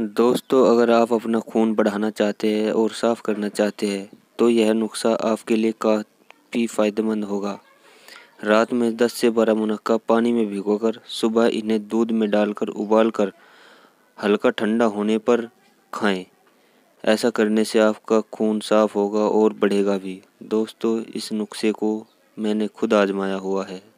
दोस्तों अगर आप अपना खून बढ़ाना चाहते हैं और साफ़ करना चाहते हैं तो यह नुस्खा आपके लिए काफ़ी फ़ायदेमंद होगा रात में 10 से 12 मुनक्का पानी में भिगोकर सुबह इन्हें दूध में डालकर उबालकर हल्का ठंडा होने पर खाएं ऐसा करने से आपका खून साफ होगा और बढ़ेगा भी दोस्तों इस नुस्खे को मैंने खुद आजमाया हुआ है